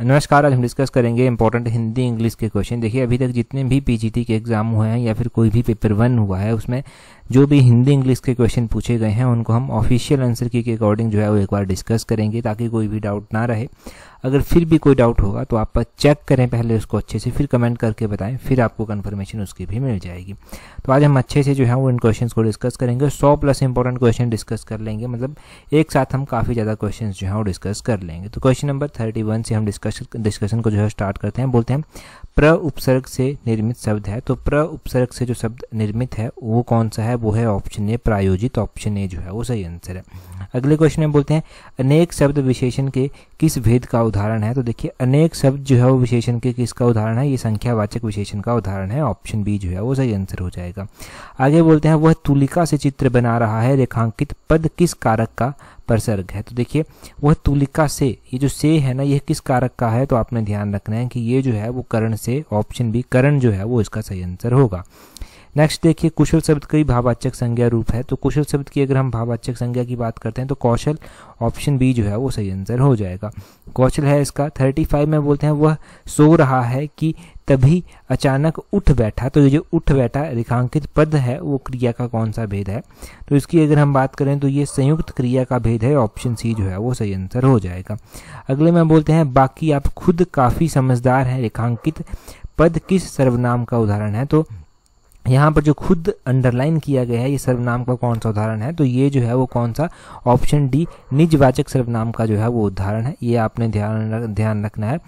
नमस्कार आज हम डिस्कस करेंगे इंपॉर्टेंट हिंदी इंग्लिश के क्वेश्चन देखिए अभी तक जितने भी पीजीटी के एग्जाम हुए हैं या फिर कोई भी पेपर वन हुआ है उसमें जो भी हिंदी इंग्लिश के क्वेश्चन पूछे गए हैं उनको हम ऑफिशियल आंसर की के अकॉर्डिंग जो है वो एक बार डिस्कस करेंगे ताकि कोई भी डाउट ना रहे अगर फिर भी कोई डाउट होगा तो आप चेक करें पहले उसको अच्छे से फिर कमेंट करके बताएं फिर आपको कन्फर्मेशन उसकी भी मिल जाएगी तो आज हम अच्छे से जो है वो इन क्वेश्चन को डिस्कस करेंगे सौ प्लस इंपॉर्टेंट क्वेश्चन डिस्कस कर लेंगे मतलब एक साथ हम काफ़ी ज़्यादा क्वेश्चन जो है वो डिस्कस कर लेंगे तो क्वेश्चन नंबर थर्टी से हम डिस्कस डिस्कशन को जो है स्टार्ट करते हैं बोलते हैं प्र उपसर्ग से निर्मित शब्द है तो प्र उपसर्ग से जो शब्द निर्मित है वो कौन सा है वो है ऑप्शन ए प्रायोजित ऑप्शन ए जो है वो सही आंसर है अगले क्वेश्चन में बोलते हैं अनेक शब्द विशेषण के किस भेद का उदाहरण है तो देखिए अनेक शब्द जो है वो विशेषण के किसका उदाहरण है ये संख्यावाचक विशेषण का उदाहरण है ऑप्शन बी जो है वो सही आंसर हो जाएगा आगे बोलते हैं वह तुलिका से चित्र बना रहा है रेखांकित पद किस कारक का प्रसर्ग है तो देखिए वह तुलिका से ये जो से है ना यह किस कारक का है तो आपने ध्यान रखना है कि ये जो है वो करण से ऑप्शन बी करण जो है वो इसका सही आंसर होगा नेक्स्ट देखिए कुशल शब्द का ही भावाचक संज्ञा रूप है तो कुशल शब्द की अगर हम भावाचक संज्ञा की बात करते हैं तो कौशल ऑप्शन बी जो है वो सही आंसर हो जाएगा कौशल है इसका थर्टी फाइव में बोलते हैं वह सो रहा है कि तभी अचानक उठ बैठा तो जो उठ बैठा रेखांकित पद है वो क्रिया का कौन सा भेद है तो इसकी अगर हम बात करें तो ये संयुक्त क्रिया का भेद है ऑप्शन सी जो है वो सही आंसर हो जाएगा अगले में बोलते हैं बाकी आप खुद काफ़ी समझदार हैं रेखांकित पद किस सर्वनाम का उदाहरण है तो यहाँ पर जो खुद अंडरलाइन किया गया है ये सर्वनाम का कौन सा उदाहरण है तो ये जो है वो कौन सा ऑप्शन डी निजवाचक सर्वनाम का जो है वो उदाहरण है ये आपने ध्यान ध्यान रखना है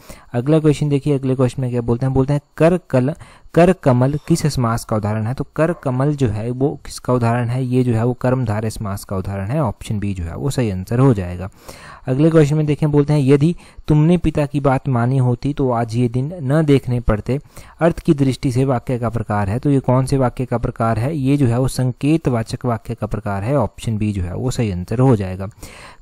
अगला क्वेश्चन देखिए अगले क्वेश्चन में क्या बोलते हैं बोलते हैं कर कल कर कमल किस समास का उदाहरण है तो कर कमल जो है वो किसका उदाहरण है ये जो है वो कर्मधारय समास का उदाहरण है ऑप्शन बी जो है वो सही आंसर हो जाएगा अगले क्वेश्चन में देखें बोलते हैं यदि तुमने पिता की बात मानी होती तो आज ये दिन न देखने पड़ते अर्थ की दृष्टि से वाक्य का प्रकार है तो ये कौन से वाक्य का प्रकार है ये जो है वो संकेतवाचक वाक्य का प्रकार है ऑप्शन बी जो है वो सही आंसर हो जाएगा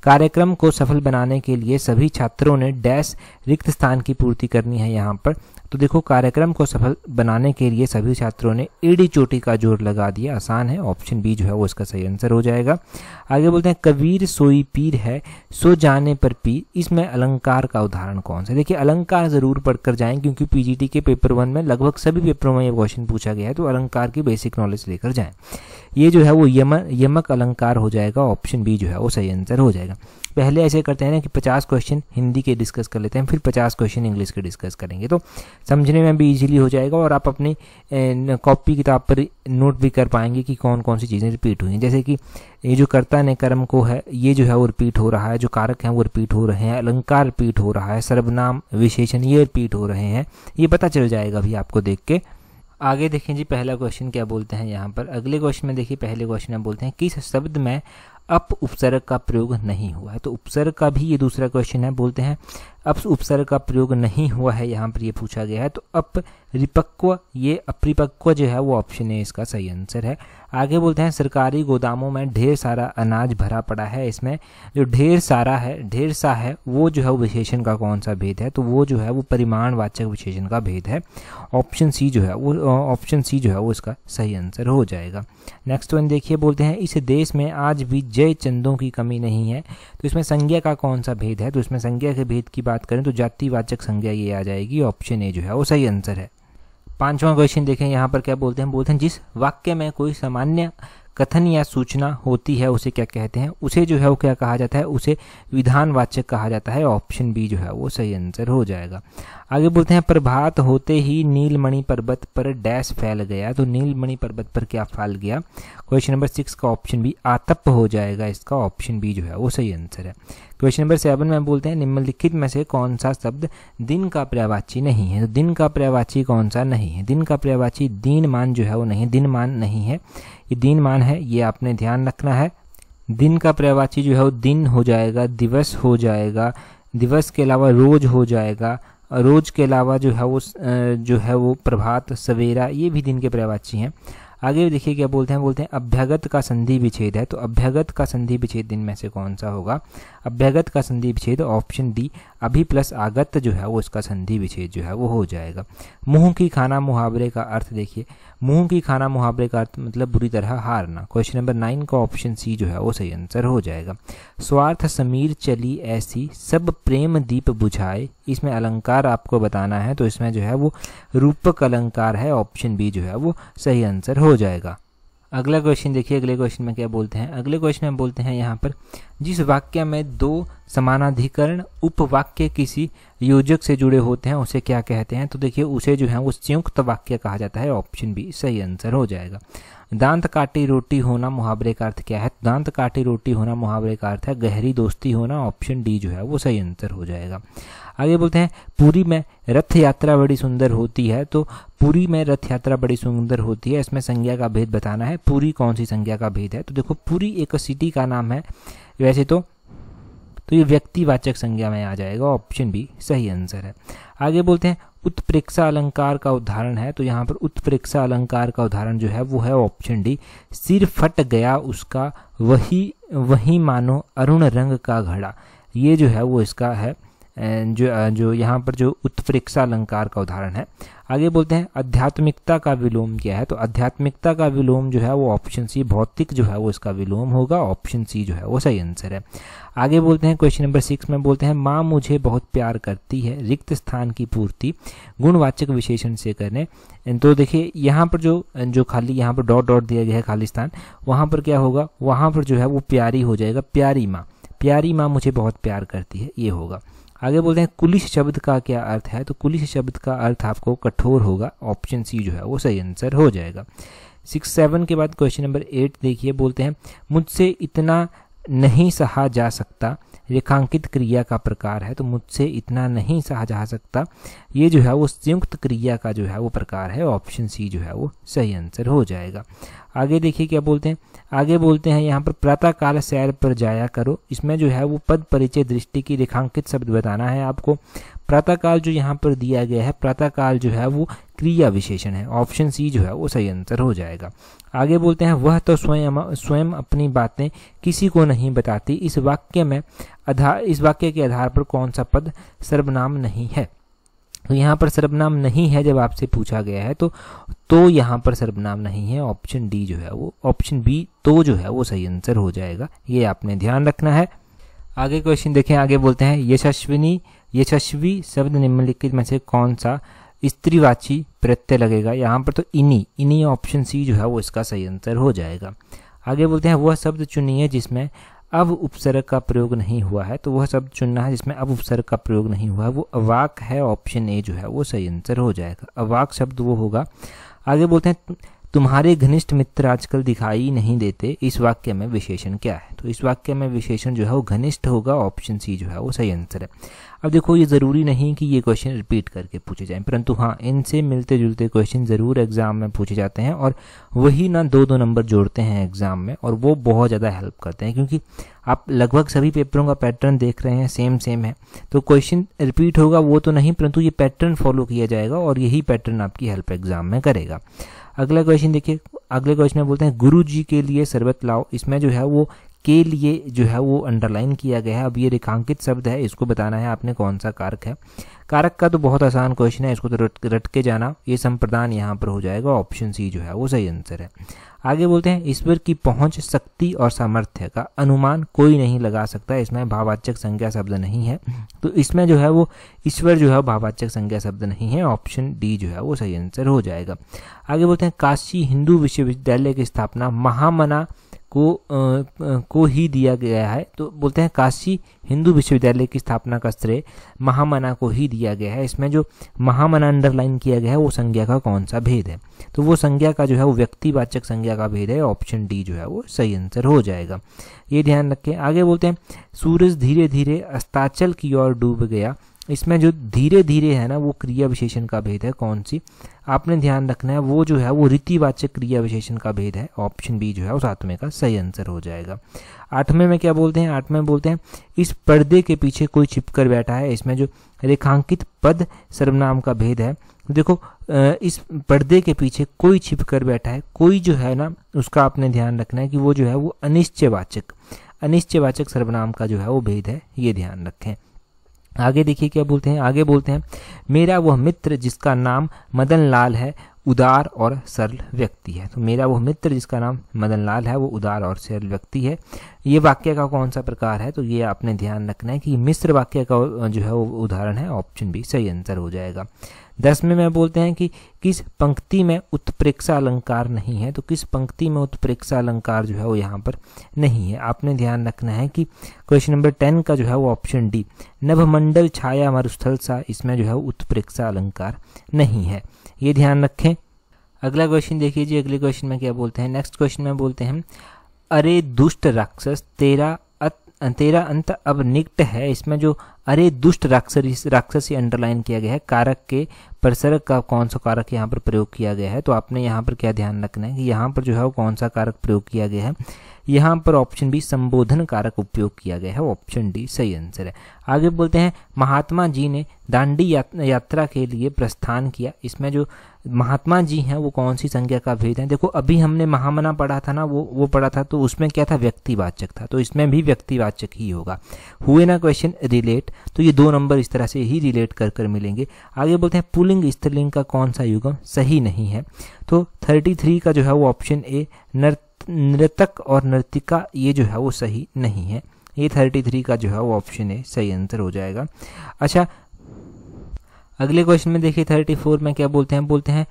कार्यक्रम को सफल बनाने के लिए सभी छात्रों ने डैश रिक्त स्थान की पूर्ति करनी है यहाँ पर तो देखो कार्यक्रम को सफल बनाने के लिए सभी छात्रों ने एडी चोटी का जोर लगा दिया आसान है ऑप्शन बी जो है वो इसका सही आंसर हो जाएगा आगे बोलते हैं कबीर सोई पीर है सो जाने पर पीर इसमें अलंकार का उदाहरण कौन सा देखिए अलंकार ज़रूर पढ़कर जाएं क्योंकि पीजीटी के पेपर वन में लगभग सभी पेपरों में ये क्वेश्चन पूछा गया है तो अलंकार की बेसिक नॉलेज लेकर जाए ये जो है वो यम यमक अलंकार हो जाएगा ऑप्शन बी जो है वो सही आंसर हो जाएगा पहले ऐसे करते हैं ना कि पचास क्वेश्चन हिंदी के डिस्कस कर लेते हैं फिर पचास क्वेश्चन इंग्लिश के डिस्कस करेंगे तो समझने में भी ईजिली हो जाएगा और आप अपनी कॉपी किताब पर नोट भी कर पाएंगे कि कौन कौन सी चीज़ें रिपीट हुई हैं जैसे कि ये जो कर्ता ने कर्म को है ये जो है वो रिपीट हो रहा है जो कारक हैं वो रिपीट हो रहे हैं अलंकार रिपीट हो रहा है सर्वनाम विशेषण ये रिपीट हो रहे हैं ये पता चल जाएगा अभी आपको देख के आगे देखें जी पहला क्वेश्चन क्या बोलते हैं यहाँ पर अगले क्वेश्चन में देखिए पहले क्वेश्चन में बोलते हैं किस शब्द में अप उपसर्ग का प्रयोग नहीं हुआ है तो उपसर्ग का भी ये दूसरा क्वेश्चन है बोलते हैं अप उपसर्ग का प्रयोग नहीं हुआ है यहाँ पर ये पूछा गया है तो अपरिपक्व ये अपरिपक्व जो है वो ऑप्शन है इसका सही आंसर है आगे बोलते हैं सरकारी गोदामों में ढेर सारा अनाज भरा पड़ा है इसमें जो ढेर सारा है ढेर सा है वो जो है विशेषण का कौन सा भेद है तो वो जो है वो परिमाणवाचक विशेषण का भेद है ऑप्शन सी जो है वो ऑप्शन सी जो है वो इसका सही आंसर हो जाएगा नेक्स्ट वन देखिए बोलते हैं इस देश में आज भी जय चंदों की कमी नहीं है तो इसमें संज्ञा का कौन सा भेद है तो इसमें संज्ञा के भेद की बात करें तो जातिवाचक संज्ञा ये आ जाएगी ऑप्शन ए जो है वो सही आंसर है पांचवा क्वेश्चन देखें यहाँ पर क्या बोलते हैं बोलते हैं जिस वाक्य में कोई सामान्य कथन या सूचना होती है उसे क्या कहते हैं उसे जो है वो क्या कहा जाता है उसे विधानवाचक कहा जाता है ऑप्शन बी जो है वो सही आंसर हो जाएगा आगे बोलते हैं प्रभात होते ही नीलमणि पर्वत पर डैश फैल गया तो नीलमणि पर्वत पर क्या फैल गया क्वेश्चन नंबर सिक्स का ऑप्शन बी आतप हो जाएगा इसका ऑप्शन बी जो है वो सही आंसर है क्वेश्चन नंबर सेवन में बोलते हैं निम्नलिखित में से कौन सा शब्द दिन का पर्यावाची नहीं है तो दिन का पर्यावाची कौन सा नहीं है दिन का पर्यावाची दीनमान मान जो है वो नहीं दिन मान नहीं है कि दिन मान है ये आपने ध्यान रखना है दिन का पर्यायवाची जो है वो दिन हो जाएगा दिवस हो जाएगा दिवस के अलावा रोज हो जाएगा रोज के अलावा जो है वो जो है वो प्रभात सवेरा ये भी दिन के पर्यायवाची हैं आगे देखिए क्या बोलते हैं बोलते हैं अभ्यागत का संधि विच्छेद है तो अभ्यागत का संधि विच्छेद दिन में से कौन सा होगा अभ्यागत का संधि विच्छेद ऑप्शन डी अभी प्लस आगत जो है वो इसका संधि विच्छेद जो है वो हो जाएगा मुंह की खाना मुहावरे का अर्थ देखिए मुंह की खाना मुहावरे का अर्थ मतलब बुरी तरह हारना क्वेश्चन नंबर नाइन का ऑप्शन सी जो है वो सही आंसर हो जाएगा स्वार्थ समीर चली ऐसी सब प्रेम दीप बुझाए इसमें अलंकार आपको बताना है तो इसमें जो है वो रूपक अलंकार है ऑप्शन बी जो है वो सही आंसर हो जाएगा अगला क्वेश्चन देखिए अगले क्वेश्चन में क्या बोलते हैं अगले क्वेश्चन में बोलते हैं यहाँ पर जिस वाक्य में दो समानाधिकरण उपवाक्य किसी योजक से जुड़े होते हैं उसे क्या कहते हैं तो देखिए उसे जो है वो संयुक्त वाक्य कहा जाता है ऑप्शन बी सही आंसर हो जाएगा दांत काटी रोटी होना मुहावरे का अर्थ क्या है दांत काटी रोटी होना मुहावरे का अर्थ है गहरी दोस्ती होना ऑप्शन डी जो है वो सही आंसर हो जाएगा आगे बोलते हैं पूरी में रथ यात्रा बड़ी सुंदर होती है तो पूरी में रथ यात्रा बड़ी सुंदर होती है इसमें संज्ञा का भेद बताना है पूरी कौन सी संज्ञा का भेद है तो देखो पूरी एक सिटी का नाम है वैसे तो तो ये व्यक्तिवाचक संज्ञा में आ जाएगा ऑप्शन बी सही आंसर है आगे बोलते हैं उत्प्रेक्षा अलंकार का उदाहरण है तो यहाँ पर उत्प्रेक्षा अलंकार का उदाहरण जो है वो है ऑप्शन डी सिर फट गया उसका वही वही मानो अरुण रंग का घड़ा ये जो है वो इसका है जो जो यहाँ पर जो उत्प्रेक्षा अलंकार का उदाहरण है आगे बोलते हैं आध्यात्मिकता का विलोम क्या है तो आध्यात्मिकता का विलोम जो है वो ऑप्शन सी भौतिक जो है वो इसका विलोम होगा ऑप्शन सी जो है वो सही आंसर है आगे बोलते हैं क्वेश्चन नंबर सिक्स में बोलते हैं माँ मुझे बहुत प्यार करती है रिक्त स्थान की पूर्ति गुणवाचक विशेषण से करें तो देखिए यहाँ पर जो जो खाली यहाँ पर डॉट डॉट दिया गया है खाली स्थान वहाँ पर क्या होगा वहाँ पर जो है वो प्यारी हो जाएगा प्यारी माँ प्यारी माँ मुझे बहुत प्यार करती है ये होगा आगे बोलते हैं कुलिश शब्द का क्या अर्थ है तो कुलिश शब्द का अर्थ आपको कठोर होगा ऑप्शन सी जो है वो सही आंसर हो जाएगा सिक्स सेवन के बाद क्वेश्चन नंबर एट देखिए बोलते हैं मुझसे इतना नहीं सहा जा सकता रेखांकित क्रिया का प्रकार है तो मुझसे इतना नहीं सहा जा सकता ये जो है वो संयुक्त क्रिया का जो है वो प्रकार है ऑप्शन सी जो है वो सही आंसर हो जाएगा आगे देखिए क्या बोलते हैं आगे बोलते हैं यहाँ पर प्रातःकाल सैर पर जाया करो इसमें जो है वो पद परिचय दृष्टि की रेखांकित शब्द बताना है आपको प्रातःकाल जो यहाँ पर दिया गया है प्रातःकाल जो है वो क्रिया विशेषण है ऑप्शन सी जो है वो सही आंसर हो जाएगा आगे बोलते हैं वह तो स्वयं स्वयं अपनी बातें किसी को नहीं बताती इस वाक्य में आधार इस वाक्य के आधार पर कौन सा पद सर्वनाम नहीं है तो यहाँ पर सर्वनाम नहीं है जब आपसे पूछा गया है तो तो यहाँ पर सर्वनाम नहीं है ऑप्शन डी जो है वो ऑप्शन बी तो जो है वो सही आंसर हो जाएगा ये आपने ध्यान रखना है आगे क्वेश्चन देखें आगे बोलते हैं यशस्विनी यशस्वी शब्द निम्नलिखित में से कौन सा स्त्रीवाची प्रत्यय लगेगा यहाँ पर तो इन्हीं इन्हीं ऑप्शन सी जो है वो इसका सही आंसर हो जाएगा आगे बोलते हैं वह शब्द चुनिए जिसमें अब उपसर्ग का प्रयोग नहीं हुआ है तो वह शब्द चुनना है जिसमें अब उपसर्ग का प्रयोग नहीं हुआ है वो अवाक है ऑप्शन ए जो है वो सही आंसर हो जाएगा अवाक शब्द वो होगा आगे बोलते हैं तुम्हारे घनिष्ठ मित्र आजकल दिखाई नहीं देते इस वाक्य में विशेषण क्या है तो इस वाक्य में विशेषण जो है वो घनिष्ठ होगा ऑप्शन सी जो है वो सही आंसर है अब देखो ये ज़रूरी नहीं कि ये क्वेश्चन रिपीट करके पूछे जाएं परंतु हाँ इनसे मिलते जुलते क्वेश्चन ज़रूर एग्जाम में पूछे जाते हैं और वही ना दो दो नंबर जोड़ते हैं एग्जाम में और वो बहुत ज़्यादा हेल्प करते हैं क्योंकि आप लगभग सभी पेपरों का पैटर्न देख रहे हैं सेम सेम है तो क्वेश्चन रिपीट होगा वो तो नहीं परंतु ये पैटर्न फॉलो किया जाएगा और यही पैटर्न आपकी हेल्प एग्जाम में करेगा अगला क्वेश्चन देखिए अगले क्वेश्चन में बोलते हैं गुरु जी के लिए शरबत लाओ इसमें जो है वो के लिए जो है वो अंडरलाइन किया गया है अब ये रेखांकित शब्द है इसको बताना है आपने कौन सा कारक है कारक का तो बहुत आसान क्वेश्चन है इसको तो रट, रट के जाना ये संप्रदान यहाँ पर हो जाएगा ऑप्शन सी जो है वो सही आंसर है आगे बोलते हैं ईश्वर की पहुंच शक्ति और सामर्थ्य का अनुमान कोई नहीं लगा सकता इसमें भावाचक संज्ञा शब्द नहीं है तो इसमें जो है वो ईश्वर जो है भावाचक संज्ञा शब्द नहीं है ऑप्शन डी जो है वो सही आंसर हो जाएगा आगे बोलते हैं काशी हिंदू विश्वविद्यालय की स्थापना महामना को आ, को ही दिया गया है तो बोलते हैं काशी हिंदू विश्वविद्यालय की स्थापना का श्रेय महामना को ही दिया गया है इसमें जो महामना अंडरलाइन किया गया है वो संज्ञा का कौन सा भेद है तो वो संज्ञा का जो है वो व्यक्तिवाचक संज्ञा का भेद है ऑप्शन डी जो है वो सही आंसर हो जाएगा ये ध्यान रखें आगे बोलते हैं सूरज धीरे धीरे अस्ताचल की ओर डूब गया इसमें जो धीरे धीरे है ना वो क्रिया विशेषण का भेद है कौन सी आपने ध्यान रखना है वो जो है वो रीतिवाचक क्रिया विशेषण का भेद है ऑप्शन बी जो है उस सातवें का सही आंसर हो जाएगा आठवें में क्या बोलते हैं आठवें में बोलते हैं इस पर्दे के पीछे कोई छिपकर बैठा है इसमें जो रेखांकित पद सर्वनाम का भेद है देखो इस पर्दे के पीछे कोई छिपकर बैठा है कोई जो है ना उसका आपने ध्यान रखना है कि वो जो है वो अनिश्चयवाचक अनिश्चयवाचक सर्वनाम का जो है वो भेद है ये ध्यान रखें आगे देखिए क्या बोलते हैं आगे बोलते हैं मेरा वह मित्र जिसका नाम मदन लाल है उदार और सरल व्यक्ति है तो मेरा वह मित्र जिसका नाम मदन लाल है वो उदार और सरल व्यक्ति है ये वाक्य का कौन सा प्रकार है तो ये आपने ध्यान रखना है कि मिश्र वाक्य का जो है वो उदाहरण है ऑप्शन बी सही आंसर हो जाएगा दस में मैं बोलते हैं कि किस पंक्ति में उत्प्रेक्षा अलंकार नहीं है तो किस पंक्ति में उत्प्रेक्षा अलंकार जो है वो यहाँ पर नहीं है आपने ध्यान रखना है कि क्वेश्चन नंबर टेन का जो है वो ऑप्शन डी नभमंडल छाया मरुस्थल सा इसमें जो है उत्प्रेक्षा अलंकार नहीं है ये ध्यान रखें अगला क्वेश्चन देखिए जी अगले क्वेश्चन में क्या बोलते हैं नेक्स्ट क्वेश्चन में बोलते हैं अरे दुष्ट राक्षस तेरा तेरा अंत अब निकट है इसमें जो अरे दुष्ट राक्षसी राक्षसी अंडरलाइन किया गया है कारक के परिसरक का कौन सा कारक यहाँ पर प्रयोग किया गया है तो आपने यहाँ पर क्या ध्यान रखना है कि यहाँ पर जो है वो कौन सा कारक प्रयोग किया गया है यहाँ पर ऑप्शन बी संबोधन कारक उपयोग किया गया है ऑप्शन डी सही आंसर है आगे बोलते हैं महात्मा जी ने दांडी यात्रा के लिए प्रस्थान किया इसमें जो महात्मा जी हैं वो कौन सी संज्ञा का भेद है देखो अभी हमने महामना पढ़ा था ना वो वो पढ़ा था तो उसमें क्या था व्यक्तिवाचक था तो इसमें भी व्यक्तिवाचक ही होगा हुए ना क्वेश्चन रिलेट तो ये दो नंबर इस तरह से ही रिलेट कर कर मिलेंगे आगे बोलते हैं पुलिंग स्त्रीलिंग का कौन सा युगम सही नहीं है तो थर्टी थ्री का जो है वो ऑप्शन ए नृतक और नृतिका ये जो है वो सही नहीं है ये थर्टी थ्री का जो है वो ऑप्शन ए सही आंसर हो जाएगा अच्छा अगले क्वेश्चन में देखिए थर्टी फोर में क्या बोलते हैं बोलते हैं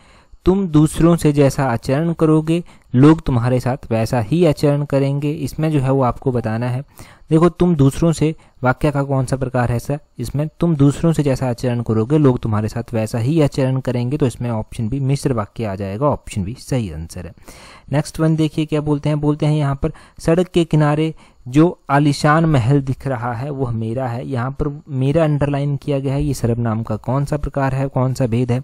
तुम दूसरों से जैसा आचरण करोगे लोग तुम्हारे साथ वैसा ही आचरण करेंगे इसमें जो है वो आपको बताना है देखो तुम दूसरों से वाक्य का कौन सा प्रकार है सर इसमें तुम दूसरों से जैसा आचरण करोगे लोग तुम्हारे साथ वैसा ही आचरण करेंगे तो इसमें ऑप्शन भी मिश्र वाक्य आ जाएगा ऑप्शन भी सही आंसर है नेक्स्ट वन देखिए क्या बोलते हैं बोलते हैं यहाँ पर सड़क के किनारे जो आलिशान महल दिख रहा है वह मेरा है यहाँ पर मेरा अंडरलाइन किया गया है ये सर्वनाम का कौन सा प्रकार है कौन सा भेद है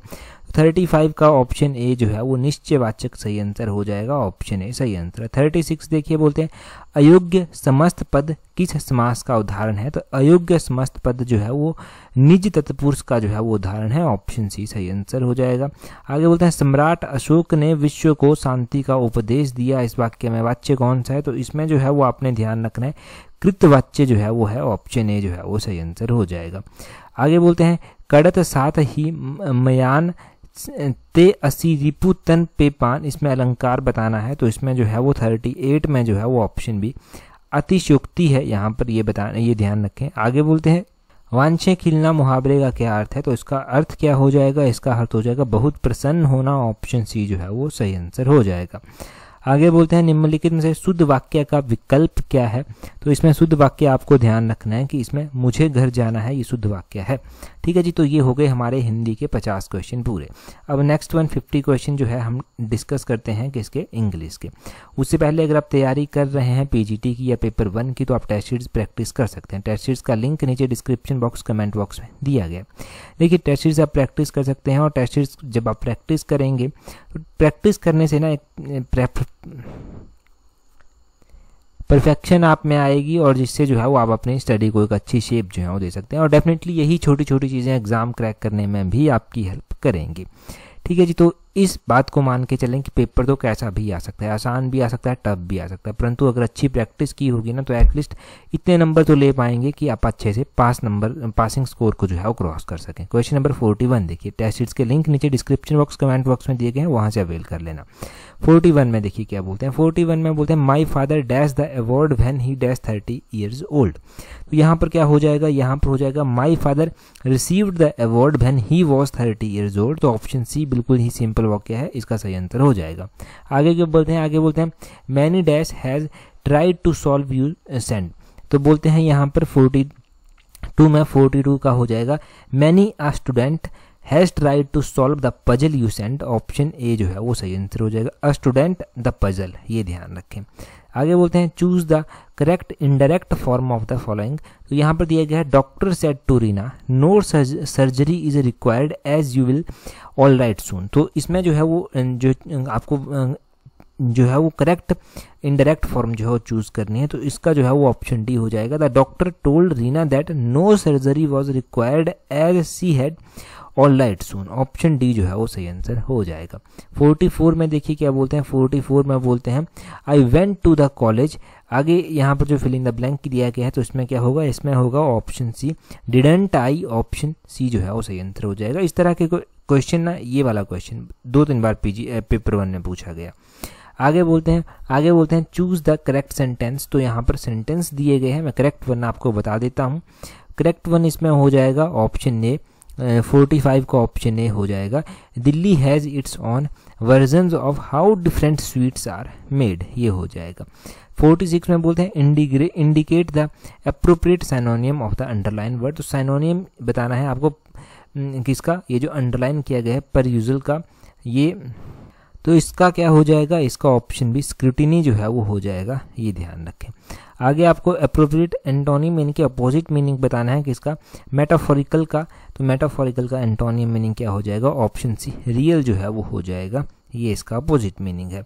थर्टी फाइव का ऑप्शन ए जो है वो निश्चयवाचक सही आंसर हो जाएगा ऑप्शन ए सही आंसर थर्टी सिक्स देखिए बोलते हैं अयोग्य समस्त पद किस समास का उदाहरण है तो अयोग्य समस्त पद जो है वो निज तत्पुरुष का जो है वो उदाहरण है ऑप्शन सी सही आंसर हो जाएगा आगे बोलते हैं सम्राट अशोक ने विश्व को शांति का उपदेश दिया इस वाक्य में वाच्य कौन सा है तो इसमें जो है वो आपने ध्यान रखना है कृतवाच्य जो है वो है ऑप्शन ए जो है वो सही आंसर हो जाएगा आगे बोलते हैं कड़त साथ ही मयान ते असी रिपू तन पे पान इसमें अलंकार बताना है तो इसमें जो है वो थर्टी एट में जो है वो ऑप्शन बी अतिशयोक्ति है यहाँ पर ये बताना ये ध्यान रखें आगे बोलते हैं वांछे खिलना मुहावरे का क्या अर्थ है तो इसका अर्थ क्या हो जाएगा इसका अर्थ हो जाएगा बहुत प्रसन्न होना ऑप्शन सी जो है वो सही आंसर हो जाएगा आगे बोलते हैं निम्नलिखित में से शुद्ध वाक्य का विकल्प क्या है तो इसमें शुद्ध वाक्य आपको ध्यान रखना है कि इसमें मुझे घर जाना है ये शुद्ध वाक्य है ठीक है जी तो ये हो गए हमारे हिंदी के पचास क्वेश्चन पूरे अब नेक्स्ट वन फिफ्टी क्वेश्चन जो है हम डिस्कस करते हैं किसके इंग्लिश के उससे पहले अगर आप तैयारी कर रहे हैं पीजीटी की या पेपर वन की तो आप टेस्ट शीट्स प्रैक्टिस कर सकते हैं टेस्ट शीट्स का लिंक नीचे डिस्क्रिप्शन बॉक्स कमेंट बॉक्स में दिया गया देखिए टेस्ट शीट्स आप प्रैक्टिस कर सकते हैं और टेस्ट शीट्स जब आप प्रैक्टिस करेंगे तो प्रैक्टिस करने से ना एक परफेक्शन आप में आएगी और जिससे जो है वो आप अपनी स्टडी को एक अच्छी शेप जो है वो दे सकते हैं और डेफिनेटली यही छोटी छोटी चीज़ें एग्ज़ाम क्रैक करने में भी आपकी हेल्प करेंगी ठीक है जी तो इस बात को मान के चलें कि पेपर तो कैसा भी आ सकता है आसान भी आ सकता है टफ भी आ सकता है परंतु अगर अच्छी प्रैक्टिस की होगी ना तो एटलीस्ट इतने नंबर तो ले पाएंगे कि आप अच्छे से पास नंबर पासिंग स्कोर को जो है वो क्रॉस कर सकें क्वेश्चन नंबर फोर्टी वन देखिए टेस्ट शीट्स के लिंक नीचे डिस्क्रिप्शन बॉक्स कमेंट बॉक्स में दिए गए हैं वहाँ से अवेल कर लेना फोर्टी वन में देखिए क्या बोलते हैं फोर्टी वन में बोलते हैं my father dash the award when he dash thirty years old तो यहाँ पर क्या हो जाएगा यहाँ पर हो जाएगा my father received the award when he was thirty years old तो ऑप्शन सी बिल्कुल ही सिंपल सिंपल वाक्य है इसका सही आंसर हो जाएगा आगे क्या बोलते हैं आगे बोलते हैं many dash has tried to solve you send तो बोलते हैं यहाँ पर फोर्टी टू में फोर्टी टू का हो जाएगा many a student has tried to solve the puzzle you send option A जो है वो सही आंसर हो जाएगा अ स्टूडेंट द पजल ये ध्यान रखें आगे बोलते हैं choose the correct indirect form of the following तो यहाँ पर दिया गया है doctor said to Reena no surgery is required as you will all right soon तो इसमें जो है वो जो आपको जो है वो करेक्ट इनडायरेक्ट फॉर्म जो है वो चूज करनी है तो इसका जो है वो ऑप्शन डी हो जाएगा the doctor told Reena that no surgery was required as she had all light soon option D जो है वो सही आंसर हो जाएगा 44 में देखिए क्या बोलते हैं 44 में बोलते हैं I went to the college आगे यहाँ पर जो फिलिंग द ब्लैंक दिया गया है तो इसमें क्या होगा इसमें होगा option C didn't I option C जो है वो सही आंसर हो जाएगा इस तरह के क्वेश्चन ना ये वाला क्वेश्चन दो तीन बार पीजी पेपर वन में पूछा गया आगे बोलते हैं आगे बोलते हैं चूज द करेक्ट सेंटेंस तो यहाँ पर सेंटेंस दिए गए हैं मैं करेक्ट वन आपको बता देता हूँ करेक्ट वन इसमें हो जाएगा ऑप्शन ए फोर्टी फाइव का ऑप्शन ए हो जाएगा Delhi has its own version of how different sweets are made ये हो जाएगा फोर्टी सिक्स में बोलते हैं indicate the appropriate synonym of the underline word तो साइनोनियम बताना है आपको हम्म, किसका ये जो अंडरलाइन किया गया है पर यूजल का ये तो इसका क्या हो जाएगा इसका ऑप्शन भी स्क्रूटिनी जो है वो हो जाएगा ये ध्यान रखें आगे आपको अप्रोप्रिएट एंटोनियम मीनिंग के अपोजिट मीनिंग बताना है किसका मेटाफोरिकल का तो मेटाफोरिकल का एंटोनियम मीनिंग क्या हो जाएगा ऑप्शन सी रियल जो है वो हो जाएगा ये इसका अपोजिट मीनिंग है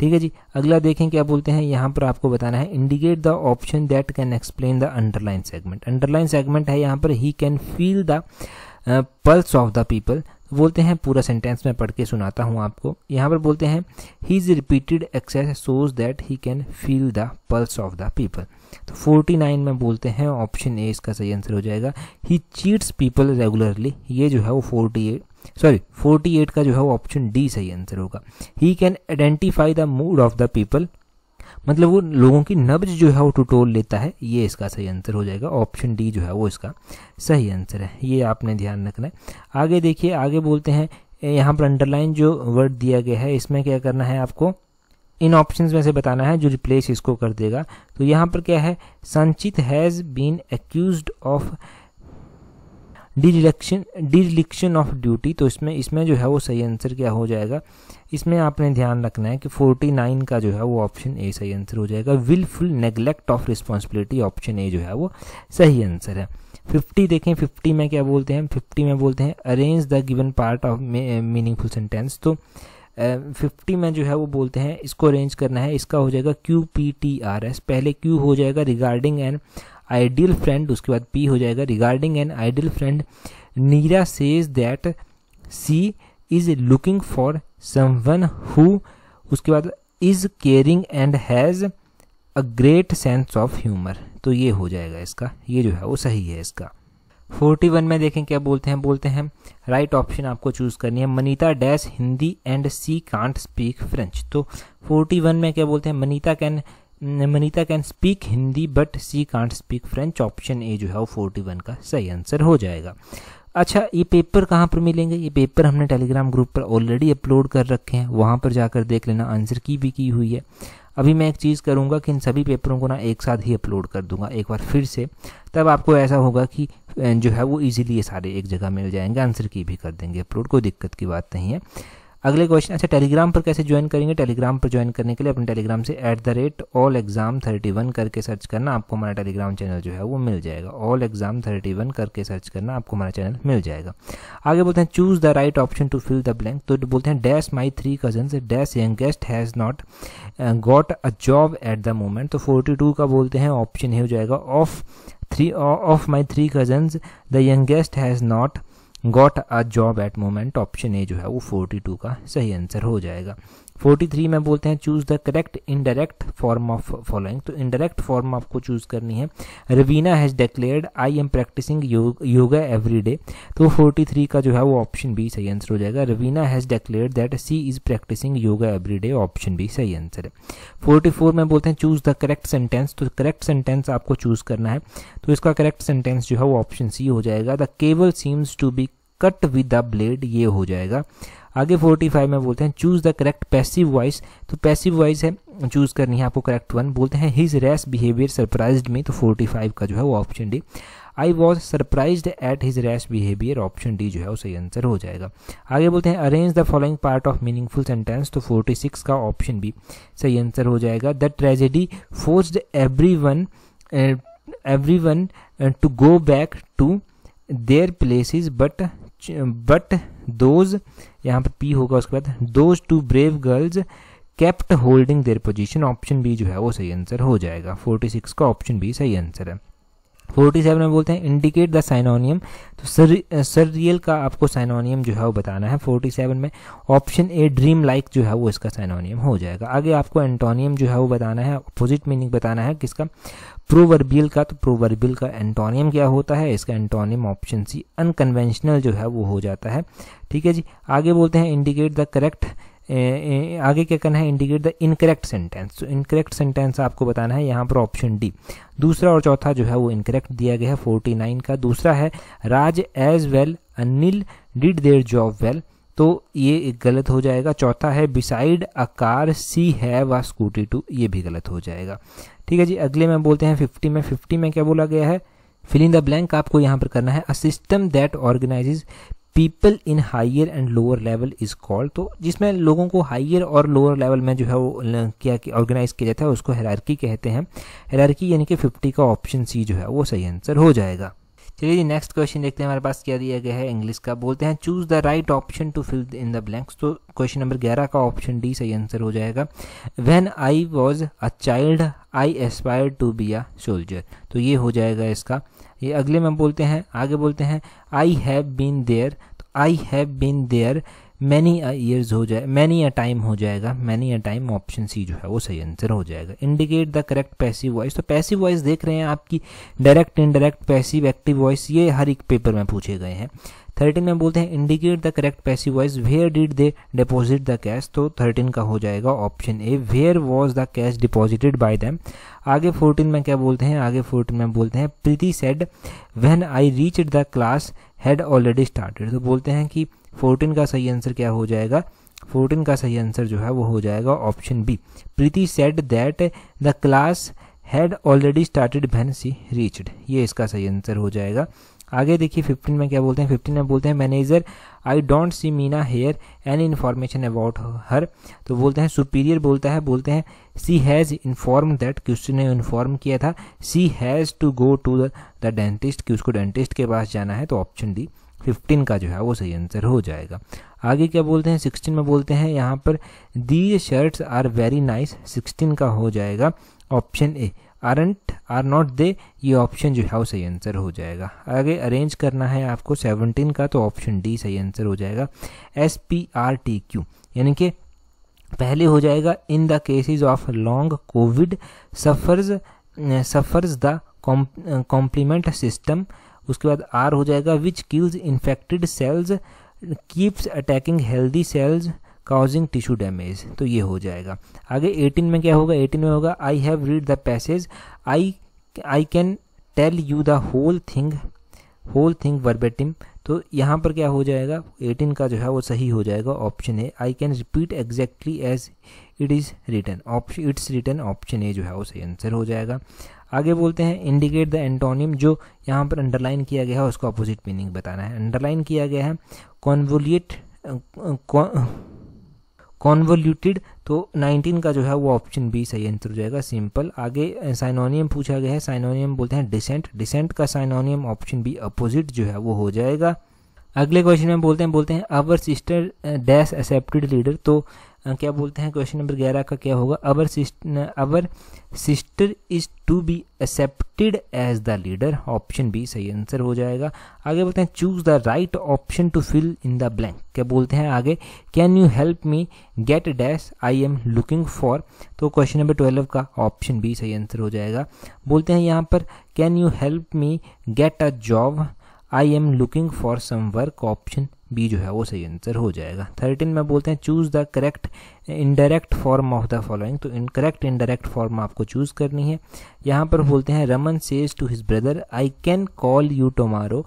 ठीक है जी अगला देखें क्या बोलते हैं यहाँ पर आपको बताना है indicate the option that can explain the underline segment underline segment है यहाँ पर he can feel the pulse of the people बोलते हैं पूरा सेंटेंस में पढ़ के सुनाता हूँ आपको यहाँ पर बोलते हैं he is repeated access shows that he can feel the pulse of the people तो 49 में बोलते हैं ऑप्शन ए इसका सही आंसर हो जाएगा ही चीट्स पीपल रेगुलरली ये जो है वो 48 सॉरी 48 का जो है वो ऑप्शन डी सही आंसर होगा he can identify the mood of the people मतलब वो लोगों की नब्ज जो है वो टुटोल लेता है ये इसका सही आंसर हो जाएगा ऑप्शन डी जो है वो इसका सही आंसर है ये आपने ध्यान रखना है आगे देखिए आगे बोलते हैं यहाँ पर अंडरलाइन जो वर्ड दिया गया है इसमें क्या करना है आपको इन ऑप्शंस में से बताना है जो रिप्लेस इसको कर देगा तो यहाँ पर क्या है Sanchit has been accuse of deduction dereliction of duty तो इसमें इसमें जो है वो सही आंसर क्या हो जाएगा इसमें आपने ध्यान रखना है कि 49 का जो है वो ऑप्शन ए सही आंसर हो जाएगा wilful neglect of responsibility option A जो है वो सही आंसर है 50 देखें 50 में क्या बोलते हैं 50 में बोलते हैं arrange the given part of meaningful sentence तो फिफ्टी uh, eh, में जो है वो बोलते हैं इसको अरेंज करना है इसका हो जाएगा Q P T R S पहले क्यू हो जाएगा रिगार्डिंग एन आइडियल फ्रेंड उसके बाद पी हो जाएगा regarding an ideal friend Neera says that she is looking for someone who उसके बाद is caring and has a great sense of humour तो ये हो जाएगा इसका ये जो है वो सही है इसका 41 में देखें क्या बोलते हैं बोलते हैं राइट right ऑप्शन आपको चूज करनी है Manita dash Hindi and she can't speak French तो 41 में क्या बोलते हैं Manita can Manita can speak Hindi but she can't speak French option A जो है वो फोर्टी वन का सही आंसर हो जाएगा अच्छा ये पेपर कहाँ पर मिलेंगे ये पेपर हमने टेलीग्राम ग्रुप पर ऑलरेडी अपलोड कर रखे हैं वहाँ पर जाकर देख लेना आंसर की भी की हुई है अभी मैं एक चीज़ करूँगा कि इन सभी पेपरों को ना एक साथ ही अपलोड कर दूंगा एक बार फिर से तब आपको ऐसा होगा कि जो है वो ईजिली ये सारे एक जगह मिल जाएंगे आंसर की भी कर देंगे अपलोड कोई दिक्कत की बात नहीं है अगले क्वेश्चन अच्छा टेलीग्राम पर कैसे ज्वाइन करेंगे टेलीग्राम पर ज्वाइन करने के लिए अपने टेलीग्राम से at the rate all exam thirty one करके सर्च करना आपको हमारा टेलीग्राम चैनल जो है वो मिल जाएगा ऑल एग्जाम थर्टी वन करके सर्च करना आपको हमारा चैनल मिल जाएगा आगे बोलते हैं choose the right option to fill the blank तो बोलते हैं dash my three cousin dash youngest has not got a job at the moment तो फोर्टी टू का बोलते हैं ऑप्शन ही हो जाएगा of three of my three cousins the youngest has not got a job at moment option A जो है वो 42 का सही आंसर हो जाएगा 43 में बोलते हैं choose the correct indirect form of following तो इनडायरेक्ट फॉर्म आपको चूज करनी है Raveena has declared I am practising yoga every day तो 43 का जो है वो ऑप्शन बी सही आंसर हो जाएगा Raveena has declared that she is practising yoga every day option B सही आंसर है 44 में बोलते हैं चूज द करेक्ट सेंटेंस तो करेक्ट सेंटेंस आपको चूज करना है तो इसका करेक्ट सेंटेंस जो है वो ऑप्शन सी हो जाएगा the cable seems to be cut with the blade ये हो जाएगा आगे 45 में बोलते हैं choose the correct passive voice तो पैसिव वॉइस है चूज करनी है आपको करेक्ट वन बोलते हैं हिज रेस बिहेवियर सरप्राइज में तो 45 का जो है वो option D I was surprise at his rash behaviour option D जो है वो सही आंसर हो जाएगा आगे बोलते हैं arrange the following part of meaningful sentence तो 46 का ऑप्शन बी सही आंसर हो जाएगा the tragedy forced everyone everyone to go back to their places but but those यहाँ पर पी होगा उसके बाद those two brave girls kept holding their position option B जो है वो सही आंसर हो जाएगा 46 का ऑप्शन बी सही आंसर है फोर्टी सेवन में बोलते हैं इंडिकेट द साइनोनियम तो सर सरियल का आपको साइनोनियम जो है वो बताना है फोर्टी सेवन में ऑप्शन ए ड्रीम लाइक जो है वो इसका साइनोनियम हो जाएगा आगे आपको एंटोनियम जो है वो बताना है अपोजिट मीनिंग बताना है किसका प्रोवर्बियल का तो प्रोवर्बियल का एंटोनियम क्या होता है इसका एंटोनियम ऑप्शन सी अनकन्वेंशनल जो है वो हो जाता है ठीक है जी आगे बोलते हैं इंडिकेट द करेक्ट आगे क्या करना है इंडिकेट द इनकरेक्ट सेंटेंस तो इनकरेक्ट सेंटेंस आपको बताना है यहाँ पर ऑप्शन डी दूसरा और चौथा जो है वो इनकरेक्ट दिया गया है फोर्टी नाइन का दूसरा है Raj as well Anil did their job well तो ये गलत हो जाएगा चौथा है बिसाइड अ कार सी है व स्कूटी टू ये भी गलत हो जाएगा ठीक है जी अगले में बोलते हैं फिफ्टी में फिफ्टी में क्या बोला गया है फिलिंग द ब्लैंक आपको यहाँ पर करना है a system that organizes people in higher and lower level is called तो जिसमें लोगों को हाइयर और लोअर लेवल में जो है वो क्या ऑर्गेनाइज किया जाता है उसको हेरारकी कहते हैं हेरारकी यानी कि फिफ्टी का ऑप्शन सी जो है वो सही आंसर हो जाएगा चलिए जी नेक्स्ट क्वेश्चन देखते हैं हमारे पास क्या दिया गया है इंग्लिश का बोलते हैं choose the right option to fill in the blanks तो क्वेश्चन नंबर ग्यारह का ऑप्शन डी सही आंसर हो जाएगा when I was a child I aspire to be a soldier तो ये हो जाएगा इसका ये अगले में बोलते हैं आगे बोलते हैं I have been there I have been there many years हो जाए मैनी अ टाइम हो जाएगा many a time option C जो है वो सही आंसर हो जाएगा indicate the correct passive voice तो पैसिव वॉइस देख रहे हैं आपकी direct indirect passive active voice ये हर एक पेपर में पूछे गए हैं थर्टीन में बोलते हैं indicate the correct passive voice where did they deposit the cash तो थर्टीन का हो जाएगा option A where was the cash deposited by them आगे फोर्टीन में क्या बोलते हैं आगे फोर्टीन में बोलते हैं Preeti said when I reach the class had already started तो बोलते हैं कि फोर्टीन का सही आंसर क्या हो जाएगा फोर्टीन का सही आंसर जो है वो हो जाएगा option B Preeti said that the class had already started when she reached ये इसका सही आंसर हो जाएगा आगे देखिए फिफ्टीन में क्या बोलते हैं फिफ्टीन में बोलते हैं manager I don't see Meena here any information about her तो बोलते हैं सुपीरियर बोलता है बोलते हैं सी हैज़ इन्फॉर्म दैट कि उसने इन्फॉर्म किया था she has to go to the dentist कि उसको डेंटिस्ट के पास जाना है तो ऑप्शन डी फिफ्टीन का जो है वो सही आंसर हो जाएगा आगे क्या बोलते हैं सिक्सटीन में बोलते हैं यहाँ पर these shirts are very nice sixteen का हो जाएगा option A aren't are not they ये ऑप्शन जो है वो सही आंसर हो जाएगा आगे अरेंज करना है आपको सेवनटीन का तो ऑप्शन डी सही आंसर हो जाएगा S P R T Q यानी कि पहले हो जाएगा in the cases of long covid suffers suffers the complement system उसके बाद आर हो जाएगा which kills infected cells keeps attacking healthy cells causing tissue damage तो ये हो जाएगा आगे 18 में क्या होगा 18 में होगा I have read the passage I I can tell you the whole thing whole thing verbatim तो यहाँ पर क्या हो जाएगा 18 का जो है वो सही हो जाएगा option A I can repeat exactly as it is written option it's written option A जो है वो सही आंसर हो जाएगा आगे बोलते हैं इंडिकेट द एंटोनिम जो यहाँ पर अंडरलाइन किया गया है उसको अपोजिट मीनिंग बताना है अंडरलाइन किया गया है कॉन्वोलिएट कॉन्वोल्यूटेड तो 19 का जो है वो ऑप्शन बी सही आंसर हो जाएगा सिंपल आगे साइनोनियम पूछा गया है साइनोनियम बोलते हैं डिसेंट डिसेंट का साइनोनियम ऑप्शन बी अपोजिट जो है वो हो जाएगा अगले क्वेश्चन में बोलते हैं बोलते हैं our sister dash accepted leader तो क्या बोलते हैं क्वेश्चन नंबर ग्यारह का क्या होगा our sister our sister is to be accepted as the leader option B सही आंसर हो जाएगा आगे बोलते हैं choose the right option to fill in the blank क्या बोलते हैं आगे can you help me get dash I am looking for तो क्वेश्चन नंबर ट्वेल्व का ऑप्शन बी सही आंसर हो जाएगा बोलते हैं यहाँ पर can you help me get a job I am looking for some work option B जो है वो सही आंसर हो जाएगा थर्टीन में बोलते हैं choose the correct indirect form of the following तो करेक्ट इनडायरेक्ट फॉर्म आपको चूज़ करनी है यहाँ पर बोलते हैं Raman says to his brother I can call you tomorrow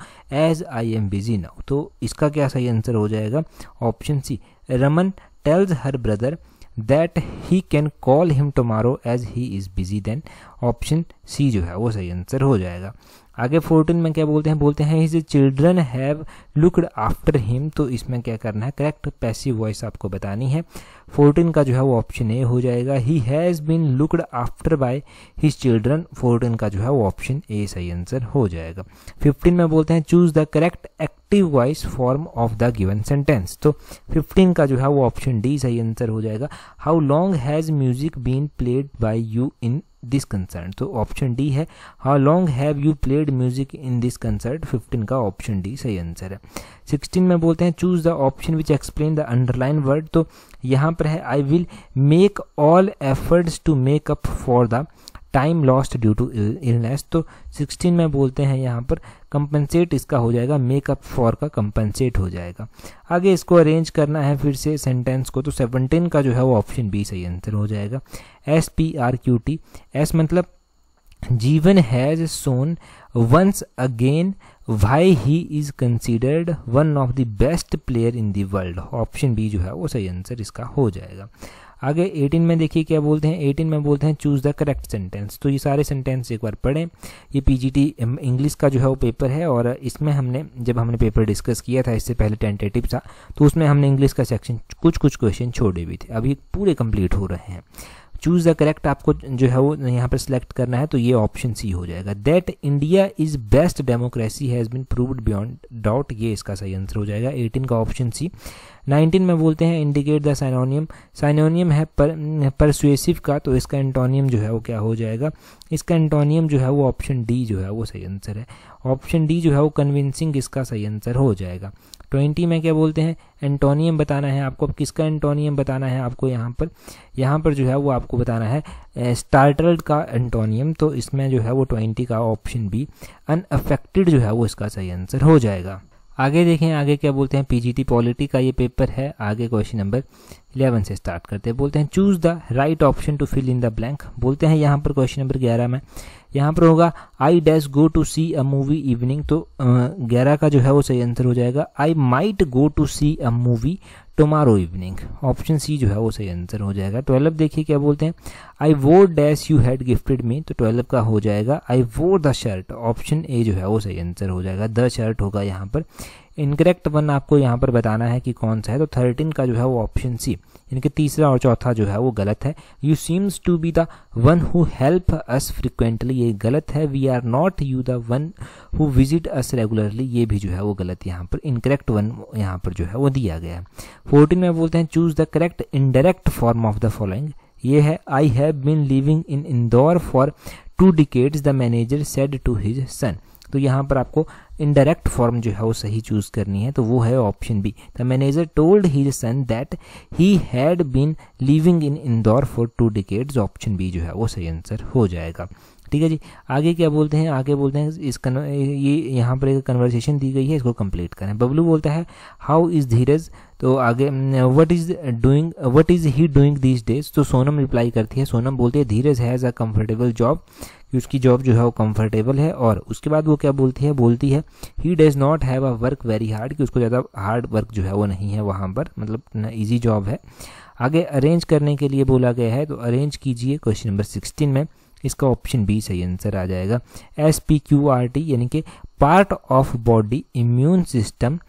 as I am busy now तो इसका क्या सही आंसर हो जाएगा option C Raman tells her brother that he can call him tomorrow as he is busy then option C जो है वो सही आंसर हो जाएगा आगे फोर्टीन में क्या बोलते हैं बोलते हैं his children have looked after him तो इसमें क्या करना है करेक्ट पैसिव वॉइस आपको बतानी है फोर्टीन का जो है वो ऑप्शन ए हो जाएगा he has been looked after by his children fourteen का जो है वो ऑप्शन ए सही आंसर हो जाएगा फिफ्टीन में बोलते हैं choose the correct active voice form of the given sentence तो फिफ्टीन का जो है वो ऑप्शन डी सही आंसर हो जाएगा how long has music been played by you in this concert तो ऑप्शन डी है how long have you played music in this concert 15 का ऑप्शन डी सही आंसर है 16 में बोलते हैं choose the option which explain the underline word तो यहाँ पर है I will make all efforts to make up for the time lost due to illness तो 16 में बोलते हैं यहाँ पर कंपनसेट इसका हो जाएगा मेकअप फॉर का कंपनसेट हो जाएगा आगे इसको अरेंज करना है फिर से सेंटेंस को तो 17 का जो है वो ऑप्शन बी सही आंसर हो जाएगा S P R Q T S मतलब Jeevan has shone once again why he is considered one of the best player in the world option B जो है वो सही आंसर इसका हो जाएगा आगे 18 में देखिए क्या बोलते हैं 18 में बोलते हैं चूज द करेक्ट सेंटेंस तो ये सारे सेंटेंस एक बार पढ़ें ये पीजीटी इंग्लिश का जो है वो पेपर है और इसमें हमने जब हमने पेपर डिस्कस किया था इससे पहले टेंटेटिव था तो उसमें हमने इंग्लिश का सेक्शन कुछ कुछ क्वेश्चन छोड़े भी थे अभी पूरे कंप्लीट हो रहे हैं चूज द करेक्ट आपको जो है वो यहाँ पर सिलेक्ट करना है तो ये ऑप्शन सी हो जाएगा that India is best democracy has been proved beyond doubt ये इसका सही आंसर हो जाएगा 18 का ऑप्शन सी 19 में बोलते हैं इंडिकेट द साइनोनियम साइनोनियम है पर परसुएसिव का तो इसका एंटोनियम जो है वो क्या हो जाएगा इसका एंटोनियम जो है वो ऑप्शन डी जो है वो सही आंसर है ऑप्शन डी जो है वो कन्विंसिंग इसका सही आंसर हो जाएगा ट्वेंटी में क्या बोलते हैं एंटोनियम बताना है आपको अब किसका एंटोनियम बताना है आपको यहाँ पर यहाँ पर जो है वो आपको बताना है स्टार्टल का एंटोनियम तो इसमें जो है वो ट्वेंटी का ऑप्शन बी अनअफेक्टेड जो है वो इसका सही आंसर हो जाएगा आगे देखें आगे क्या बोलते हैं पीजीटी पॉलिटी का ये पेपर है आगे क्वेश्चन नंबर इलेवन से स्टार्ट करते हैं बोलते हैं choose the right option to fill in the blank बोलते हैं यहाँ पर क्वेश्चन नंबर ग्यारह में यहाँ पर होगा I dash go to see a movie evening तो ग्यारह का जो है वो सही आंसर हो जाएगा I might go to see a movie tomorrow evening option C जो है वो सही आंसर हो जाएगा ट्वेल्व देखिए क्या बोलते हैं आई वो dash you had gifted me तो ट्वेल्व का हो जाएगा आई वो द शर्ट ऑप्शन ए जो है वो सही आंसर हो जाएगा द शर्ट होगा यहाँ पर इनकरेक्ट वन आपको यहाँ पर बताना है कि कौन सा है तो थर्टीन का जो है वो ऑप्शन सी यानी कि तीसरा और चौथा जो है वो गलत है you seems to be the one who help us frequently ये गलत है we are not you the one who visit us regularly ये भी जो है वो गलत यहाँ पर इनकरेक्ट वन यहाँ पर जो है वो दिया गया है फोर्टीन में बोलते हैं choose the correct indirect form of the following ये है I have been living in Indore for two decades the manager said to his son तो यहाँ पर आपको इनडायरेक्ट फॉर्म जो है वो सही चूज करनी है तो वो है option B the manager told he son that he had been living in Indore for two decades option B जो है वो सही आंसर हो जाएगा ठीक है जी आगे क्या बोलते हैं आगे बोलते हैं इस कन, ये यहाँ पर एक कन्वर्सेशन दी गई है इसको कंप्लीट करें बबलू बोलता है हाउ इज़ धीरज तो आगे what is doing what is he doing these days तो सोनम रिप्लाई करती है सोनम बोलती है Dheeraj has a comfortable job कि उसकी जॉब जो है वो कंफर्टेबल है और उसके बाद वो क्या बोलती है बोलती है he does not have a work very hard कि उसको ज़्यादा हार्ड वर्क जो है वो नहीं है वहाँ पर मतलब ईजी जॉब है आगे अरेंज करने के लिए बोला गया है तो अरेंज कीजिए क्वेश्चन नंबर सिक्सटीन में इसका ऑप्शन बी सही आंसर आ जाएगा S P Q R T यानी कि part of body immune system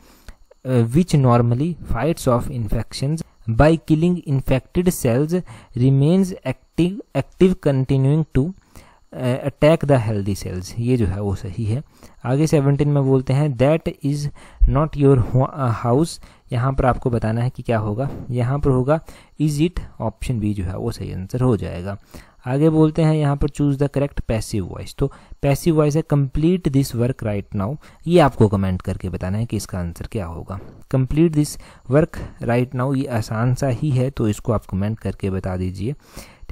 which normally fights off infection by killing infected cells remains active active continuing to attack the healthy cells ये जो है वो सही है आगे सेवनटीन में बोलते हैं that is not your house यहाँ पर आपको बताना है कि क्या होगा यहाँ पर होगा इज इट ऑप्शन बी जो है वो सही आंसर हो जाएगा आगे बोलते हैं यहाँ पर choose the correct passive voice तो पैसिव वॉइस है complete this work right now ये आपको कमेंट करके बताना है कि इसका आंसर क्या होगा complete this work right now ये आसान सा ही है तो इसको आप कमेंट करके बता दीजिए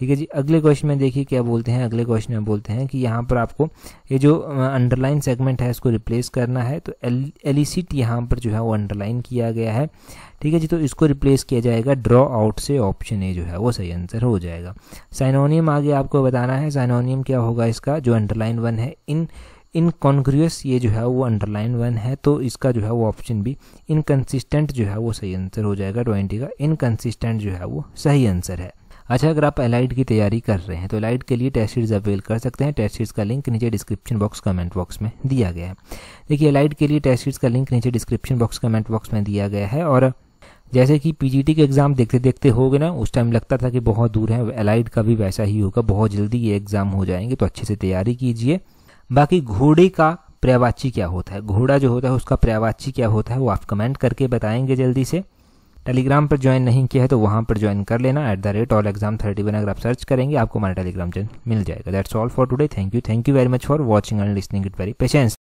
ठीक है जी अगले क्वेश्चन में देखिए क्या बोलते हैं अगले क्वेश्चन में बोलते हैं कि यहाँ पर आपको ये जो अंडरलाइन सेगमेंट है इसको रिप्लेस करना है तो एलिसिट e यहाँ पर जो है वो अंडरलाइन किया गया है ठीक है जी तो इसको रिप्लेस किया जाएगा ड्रॉ आउट से ऑप्शन ए जो है वो सही आंसर हो जाएगा साइनोनियम आगे आपको बताना है साइनोनियम क्या होगा इसका जो अंडरलाइन वन है इन इनकॉन्ग्रियस ये जो है वो अंडरलाइन वन है तो इसका जो है वो ऑप्शन बी इनकन्सिस्टेंट जो है वो सही आंसर हो जाएगा ट्वेंटी का इनकन्सिस्टेंट जो है वो सही आंसर है अच्छा अगर आप एलाइड की तैयारी कर रहे हैं तो एलाइड के लिए टेस्ट सीरीज अवेल कर सकते हैं टेस्ट सीरीज का लिंक नीचे डिस्क्रिप्शन बॉक्स कमेंट बॉक्स में दिया गया है देखिए एलाइड के लिए टेस्ट सीरीज का लिंक नीचे डिस्क्रिप्शन बॉक्स कमेंट बॉक्स में दिया गया है और जैसे कि पीजीटी के एग्ज़ाम देखते देखते हो गए ना उस टाइम लगता था कि बहुत दूर है एलाइड का भी वैसा ही होगा बहुत जल्दी ये एग्ज़ाम हो जाएंगे तो अच्छे से तैयारी कीजिए बाकी घोड़े का पर्यावाची क्या होता है घोड़ा जो होता है उसका पर्यावाची क्या होता है वो आप कमेंट करके बताएंगे जल्दी से टेलीग्राम पर ज्वाइन नहीं किया है तो वहाँ पर ज्वाइन कर लेना at the rate all exam thirty one अगर आप सर्च करेंगे आपको हमारा टेलीग्राम चैनल मिल जाएगा that's all for today thank you thank you very much for watching and listening it very patience